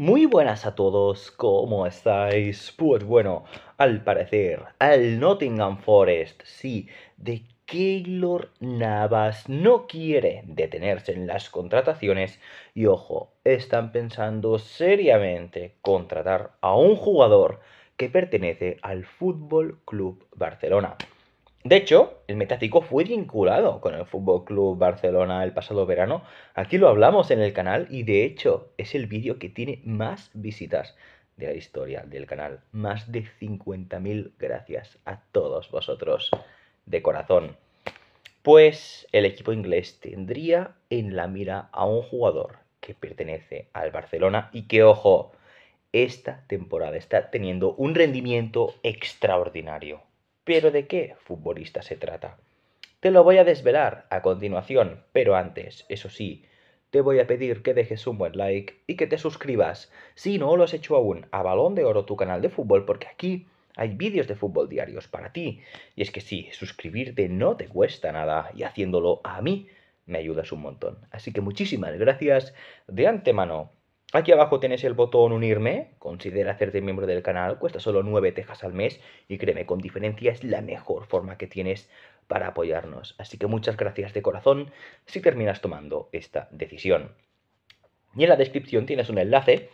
Muy buenas a todos, ¿cómo estáis? Pues bueno, al parecer, al Nottingham Forest, sí, de Keylor Navas no quiere detenerse en las contrataciones y ojo, están pensando seriamente contratar a un jugador que pertenece al Fútbol Club Barcelona. De hecho, el Metático fue vinculado con el Fútbol Club Barcelona el pasado verano. Aquí lo hablamos en el canal y de hecho es el vídeo que tiene más visitas de la historia del canal. Más de 50.000 gracias a todos vosotros de corazón. Pues el equipo inglés tendría en la mira a un jugador que pertenece al Barcelona y que, ojo, esta temporada está teniendo un rendimiento extraordinario. ¿Pero de qué futbolista se trata? Te lo voy a desvelar a continuación, pero antes, eso sí, te voy a pedir que dejes un buen like y que te suscribas, si no lo has hecho aún, a Balón de Oro tu canal de fútbol, porque aquí hay vídeos de fútbol diarios para ti. Y es que sí, suscribirte no te cuesta nada y haciéndolo a mí me ayudas un montón. Así que muchísimas gracias de antemano. Aquí abajo tienes el botón unirme, considera hacerte miembro del canal, cuesta solo 9 tejas al mes y créeme, con diferencia es la mejor forma que tienes para apoyarnos. Así que muchas gracias de corazón si terminas tomando esta decisión. Y en la descripción tienes un enlace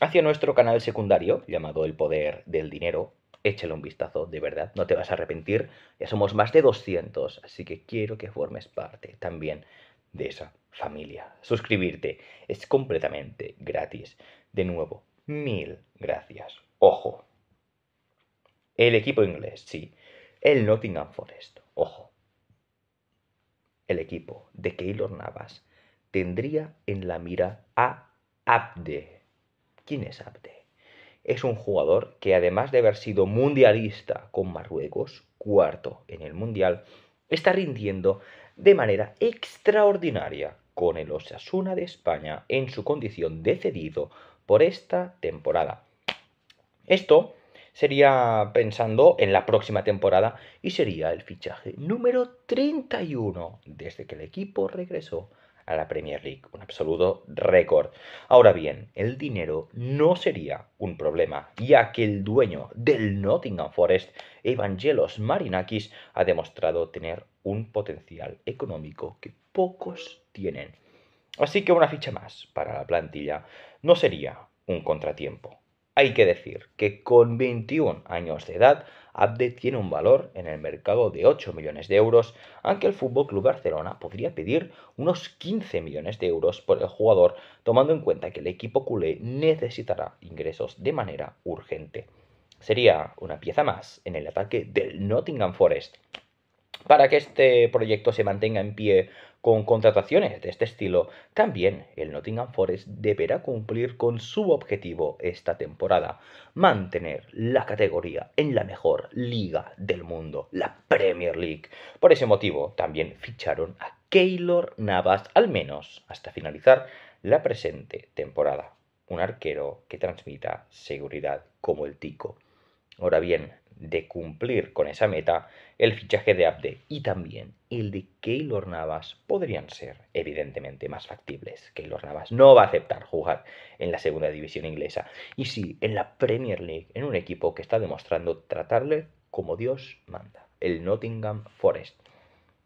hacia nuestro canal secundario llamado El Poder del Dinero. Échale un vistazo, de verdad, no te vas a arrepentir. Ya somos más de 200, así que quiero que formes parte también de esa familia. Suscribirte es completamente gratis. De nuevo, mil gracias. Ojo. El equipo inglés, sí. El Nottingham Forest, ojo. El equipo de Keylor Navas tendría en la mira a Abde. ¿Quién es Abde? Es un jugador que además de haber sido mundialista con Marruecos, cuarto en el mundial, está rindiendo de manera extraordinaria con el Osasuna de España en su condición de cedido por esta temporada. Esto sería pensando en la próxima temporada y sería el fichaje número 31 desde que el equipo regresó a la Premier League, un absoluto récord. Ahora bien, el dinero no sería un problema, ya que el dueño del Nottingham Forest, Evangelos Marinakis, ha demostrado tener un potencial económico que pocos tienen. Así que una ficha más para la plantilla no sería un contratiempo. Hay que decir que con 21 años de edad, Abde tiene un valor en el mercado de 8 millones de euros, aunque el Fútbol Club Barcelona podría pedir unos 15 millones de euros por el jugador, tomando en cuenta que el equipo culé necesitará ingresos de manera urgente. Sería una pieza más en el ataque del Nottingham Forest, para que este proyecto se mantenga en pie con contrataciones de este estilo, también el Nottingham Forest deberá cumplir con su objetivo esta temporada, mantener la categoría en la mejor liga del mundo, la Premier League. Por ese motivo, también ficharon a Keylor Navas, al menos hasta finalizar la presente temporada. Un arquero que transmita seguridad como el tico. Ahora bien, de cumplir con esa meta, el fichaje de Abde y también el de Keylor Navas podrían ser evidentemente más factibles. Keylor Navas no va a aceptar jugar en la segunda división inglesa y sí en la Premier League, en un equipo que está demostrando tratarle como Dios manda, el Nottingham Forest.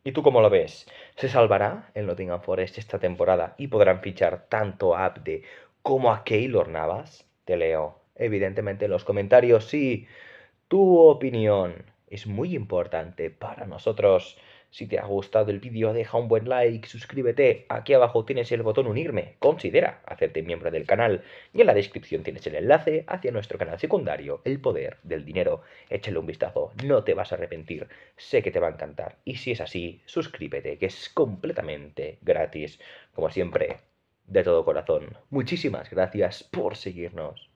¿Y tú cómo lo ves? ¿Se salvará el Nottingham Forest esta temporada y podrán fichar tanto a Abde como a Keylor Navas? Te leo evidentemente en los comentarios. Sí. Tu opinión es muy importante para nosotros. Si te ha gustado el vídeo, deja un buen like, suscríbete. Aquí abajo tienes el botón unirme. Considera hacerte miembro del canal. Y en la descripción tienes el enlace hacia nuestro canal secundario, El Poder del Dinero. Échale un vistazo, no te vas a arrepentir. Sé que te va a encantar. Y si es así, suscríbete, que es completamente gratis. Como siempre, de todo corazón. Muchísimas gracias por seguirnos.